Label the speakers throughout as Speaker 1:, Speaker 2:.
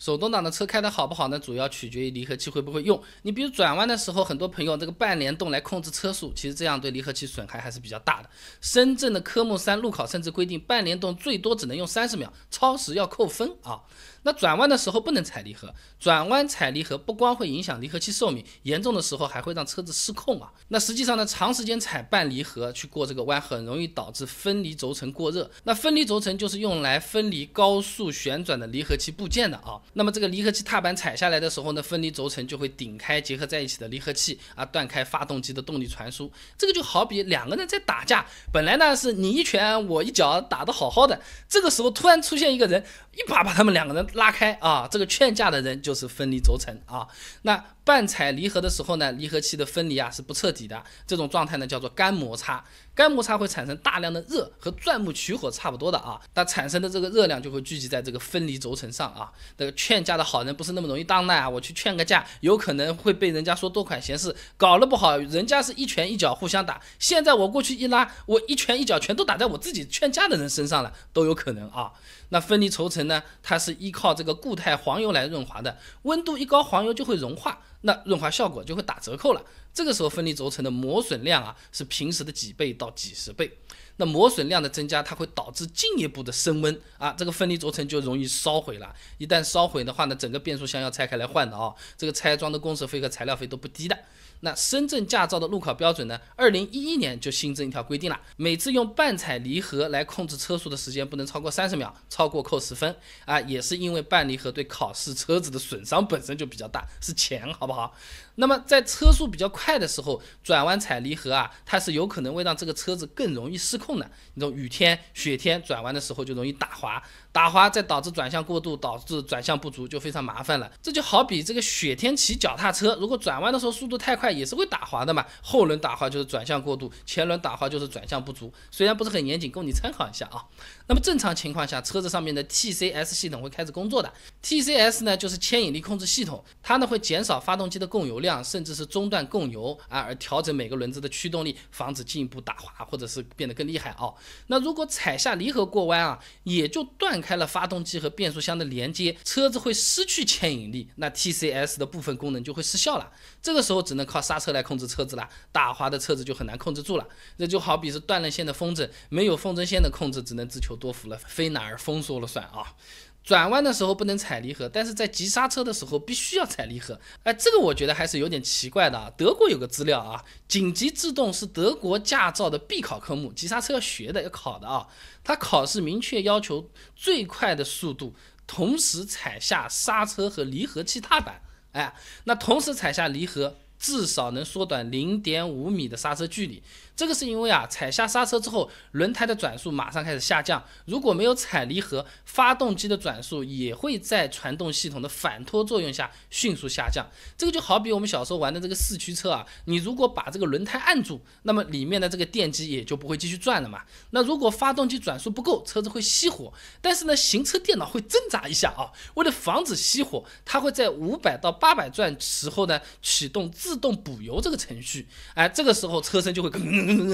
Speaker 1: 手动挡的车开的好不好呢？主要取决于离合器会不会用。你比如转弯的时候，很多朋友这个半联动来控制车速，其实这样对离合器损害还是比较大的。深圳的科目三路考甚至规定，半联动最多只能用三十秒，超时要扣分啊。那转弯的时候不能踩离合，转弯踩离合不光会影响离合器寿命，严重的时候还会让车子失控啊。那实际上呢，长时间踩半离合去过这个弯，很容易导致分离轴承过热。那分离轴承就是用来分离高速旋转的离合器部件的啊。那么这个离合器踏板踩下来的时候呢，分离轴承就会顶开结合在一起的离合器啊，断开发动机的动力传输。这个就好比两个人在打架，本来呢是你一拳我一脚打得好好的，这个时候突然出现一个人，一把把他们两个人。拉开啊，这个劝架的人就是分离轴承啊。那半踩离合的时候呢，离合器的分离啊是不彻底的，这种状态呢叫做干摩擦。干木擦会产生大量的热，和钻木取火差不多的啊。那产生的这个热量就会聚集在这个分离轴承上啊。那个劝架的好人不是那么容易当的啊，我去劝个架，有可能会被人家说多管闲事，搞得不好，人家是一拳一脚互相打。现在我过去一拉，我一拳一脚全都打在我自己劝架的人身上了，都有可能啊。那分离轴承呢，它是依靠这个固态黄油来润滑的，温度一高，黄油就会融化。那润滑效果就会打折扣了。这个时候分离轴承的磨损量啊是平时的几倍到几十倍。那磨损量的增加，它会导致进一步的升温啊，这个分离轴承就容易烧毁了。一旦烧毁的话呢，整个变速箱要拆开来换的啊，这个拆装的工时费和材料费都不低的。那深圳驾照的路考标准呢？二零一一年就新增一条规定了，每次用半踩离合来控制车速的时间不能超过三十秒，超过扣十分。啊，也是因为半离合对考试车子的损伤本身就比较大，是钱好不好？那么在车速比较快的时候，转弯踩离合啊，它是有可能会让这个车子更容易失控的。那种雨天、雪天转弯的时候就容易打滑。打滑再导致转向过度，导致转向不足就非常麻烦了。这就好比这个雪天骑脚踏车，如果转弯的时候速度太快也是会打滑的嘛。后轮打滑就是转向过度，前轮打滑就是转向不足。虽然不是很严谨，供你参考一下啊。那么正常情况下，车子上面的 TCS 系统会开始工作的。TCS 呢就是牵引力控制系统，它呢会减少发动机的供油量，甚至是中断供油啊，而调整每个轮子的驱动力，防止进一步打滑或者是变得更厉害啊。那如果踩下离合过弯啊，也就断。开了发动机和变速箱的连接，车子会失去牵引力，那 TCS 的部分功能就会失效了。这个时候只能靠刹车来控制车子了，打滑的车子就很难控制住了。这就好比是断了线的风筝，没有风筝线的控制，只能自求多福了，飞哪儿风说了算啊。转弯的时候不能踩离合，但是在急刹车的时候必须要踩离合。哎，这个我觉得还是有点奇怪的啊。德国有个资料啊，紧急制动是德国驾照的必考科目，急刹车要学的，要考的啊。它考试明确要求最快的速度，同时踩下刹车和离合器踏板。哎，那同时踩下离合，至少能缩短零点五米的刹车距离。这个是因为啊，踩下刹车之后，轮胎的转速马上开始下降。如果没有踩离合，发动机的转速也会在传动系统的反拖作用下迅速下降。这个就好比我们小时候玩的这个四驱车啊，你如果把这个轮胎按住，那么里面的这个电机也就不会继续转了嘛。那如果发动机转速不够，车子会熄火。但是呢，行车电脑会挣扎一下啊，为了防止熄火，它会在五百到八百转时候呢启动自动补油这个程序。哎，这个时候车身就会。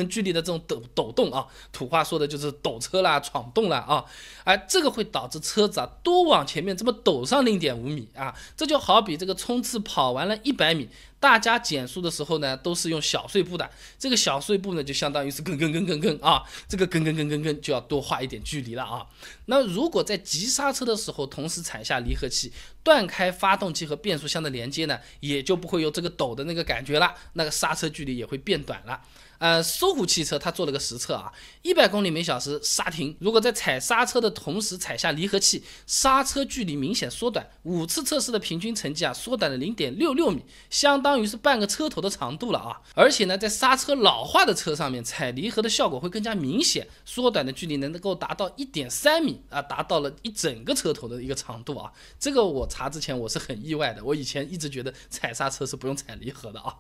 Speaker 1: 距离的这种抖抖动啊，土话说的就是抖车啦、闯动啦啊，哎，这个会导致车子啊多往前面这么抖上零点五米啊，这就好比这个冲刺跑完了一百米，大家减速的时候呢，都是用小碎步的，这个小碎步呢就相当于是跟跟跟跟跟啊，这个跟跟跟跟跟就要多花一点距离了啊。那如果在急刹车的时候同时踩下离合器，断开发动机和变速箱的连接呢，也就不会有这个抖的那个感觉了，那个刹车距离也会变短了。呃，搜狐汽车它做了个实测啊，一百公里每小时刹停，如果在踩刹车的同时踩下离合器，刹车距离明显缩短。五次测试的平均成绩啊，缩短了零点六六米，相当于是半个车头的长度了啊。而且呢，在刹车老化的车上面踩离合的效果会更加明显，缩短的距离能够达到一点三米啊，达到了一整个车头的一个长度啊。这个我查之前我是很意外的，我以前一直觉得踩刹车是不用踩离合的啊。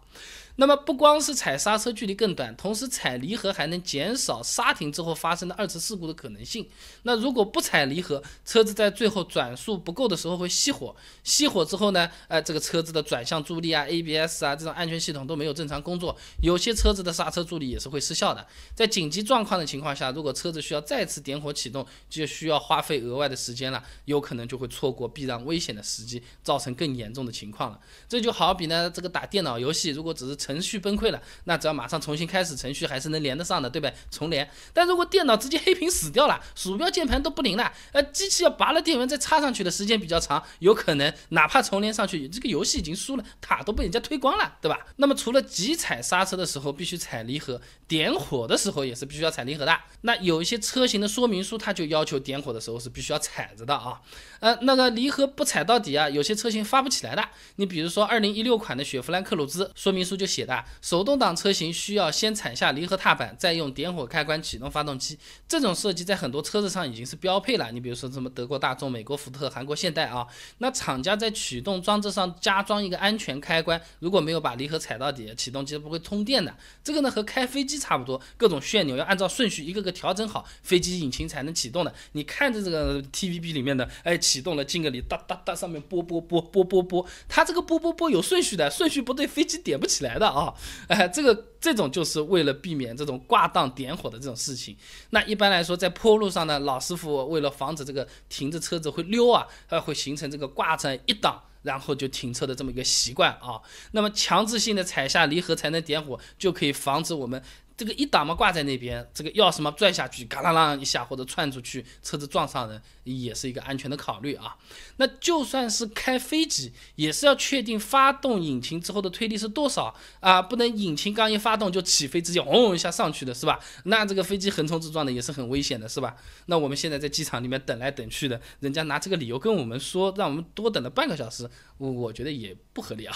Speaker 1: 那么不光是踩刹车距离更短，同时踩离合还能减少刹停之后发生的二次事故的可能性。那如果不踩离合，车子在最后转速不够的时候会熄火，熄火之后呢，哎，这个车子的转向助力啊、ABS 啊这种安全系统都没有正常工作，有些车子的刹车助力也是会失效的。在紧急状况的情况下，如果车子需要再次点火启动，就需要花费额外的时间了，有可能就会错过避让危险的时机，造成更严重的情况了。这就好比呢，这个打电脑游戏，如果只是。程序崩溃了，那只要马上重新开始，程序还是能连得上的，对不对？重连。但如果电脑直接黑屏死掉了，鼠标键盘都不灵了，呃，机器要拔了电源再插上去的时间比较长，有可能哪怕重连上去，这个游戏已经输了，塔都被人家推光了，对吧？那么除了急踩刹车的时候必须踩离合，点火的时候也是必须要踩离合的。那有一些车型的说明书它就要求点火的时候是必须要踩着的啊，呃，那个离合不踩到底啊，有些车型发不起来的。你比如说二零一六款的雪佛兰克鲁兹，说明书就。写的，手动挡车型需要先踩下离合踏板，再用点火开关启动发动机。这种设计在很多车子上已经是标配了。你比如说什么德国大众、美国福特、韩国现代啊，那厂家在启动装置上加装一个安全开关，如果没有把离合踩到底，启动机不会通电的。这个呢和开飞机差不多，各种旋钮要按照顺序一个个调整好，飞机引擎才能启动的。你看着这个 TVB 里面的，哎，启动了，敬个礼，哒哒哒，上面波波波波波波，它这个波波波有顺序的，顺序不对飞机点不起来的。啊，哎，这个这种就是为了避免这种挂档点火的这种事情。那一般来说，在坡路上呢，老师傅为了防止这个停着车子会溜啊，它会形成这个挂成一档，然后就停车的这么一个习惯啊。那么强制性的踩下离合才能点火，就可以防止我们。这个一挡嘛挂在那边，这个钥匙嘛拽下去，嘎啦啦一下或者窜出去，车子撞上人也是一个安全的考虑啊。那就算是开飞机，也是要确定发动引擎之后的推力是多少啊，不能引擎刚一发动就起飞直接嗡一下上去的是吧？那这个飞机横冲直撞的也是很危险的是吧？那我们现在在机场里面等来等去的，人家拿这个理由跟我们说，让我们多等了半个小时，我觉得也不合理啊。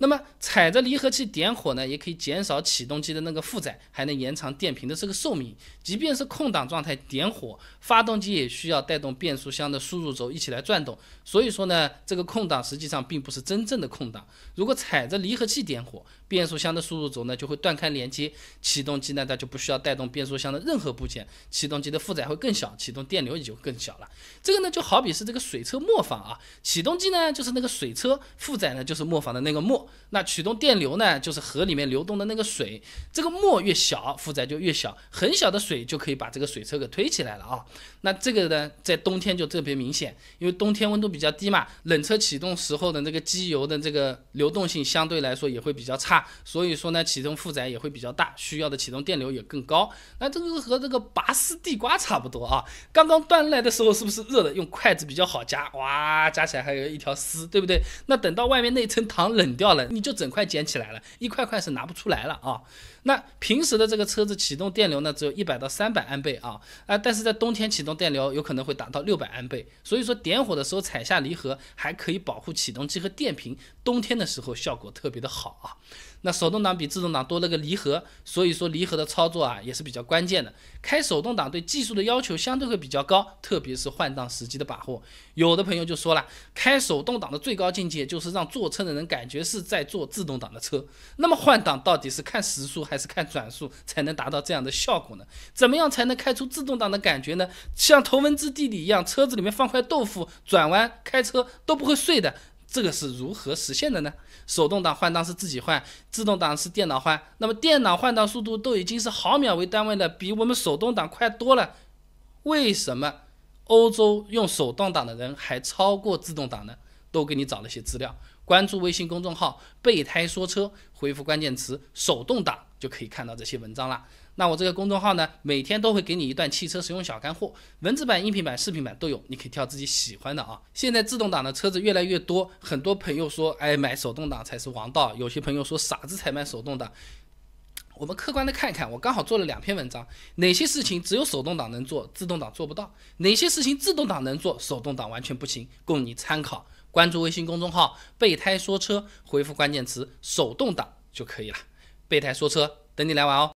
Speaker 1: 那么踩着离合器点火呢，也可以减少启动机的那个负载，还能延长电瓶的这个寿命。即便是空档状态点火，发动机也需要带动变速箱的输入轴一起来转动。所以说呢，这个空档实际上并不是真正的空档。如果踩着离合器点火，变速箱的输入轴呢就会断开连接，启动机呢它就不需要带动变速箱的任何部件，启动机的负载会更小，启动电流也就更小了。这个呢就好比是这个水车磨坊啊，启动机呢就是那个水车，负载呢就是磨坊的那个磨。那启动电流呢？就是河里面流动的那个水，这个墨越小，负载就越小，很小的水就可以把这个水车给推起来了啊。那这个呢，在冬天就特别明显，因为冬天温度比较低嘛，冷车启动时候的那个机油的这个流动性相对来说也会比较差，所以说呢，启动负载也会比较大，需要的启动电流也更高。那这个和这个拔丝地瓜差不多啊，刚刚端来的时候是不是热的？用筷子比较好夹，哇，夹起来还有一条丝，对不对？那等到外面那层糖冷掉了。你就整块捡起来了，一块块是拿不出来了啊。那平时的这个车子启动电流呢，只有一百到三百安培啊啊！但是在冬天启动电流有可能会达到六百安培，所以说点火的时候踩下离合还可以保护启动机和电瓶，冬天的时候效果特别的好啊。那手动挡比自动挡多了个离合，所以说离合的操作啊也是比较关键的。开手动挡对技术的要求相对会比较高，特别是换挡时机的把握。有的朋友就说了，开手动挡的最高境界就是让坐车的人感觉是在坐自动挡的车。那么换挡到底是看时速？还是看转速才能达到这样的效果呢？怎么样才能开出自动挡的感觉呢？像头文字 D 里一样，车子里面放块豆腐，转弯开车都不会碎的，这个是如何实现的呢？手动挡换挡是自己换，自动挡是电脑换。那么电脑换挡速度都已经是毫秒为单位的，比我们手动挡快多了。为什么欧洲用手动挡的人还超过自动挡呢？都给你找了些资料，关注微信公众号“备胎说车”，回复关键词“手动挡”。就可以看到这些文章了。那我这个公众号呢，每天都会给你一段汽车实用小干货，文字版、音频版、视频版都有，你可以挑自己喜欢的啊。现在自动挡的车子越来越多，很多朋友说，哎，买手动挡才是王道。有些朋友说，傻子才买手动挡。我们客观的看看，我刚好做了两篇文章，哪些事情只有手动挡能做，自动挡做不到；哪些事情自动挡能做，手动挡完全不行，供你参考。关注微信公众号“备胎说车”，回复关键词“手动挡”就可以了。备胎说车，等你来玩哦。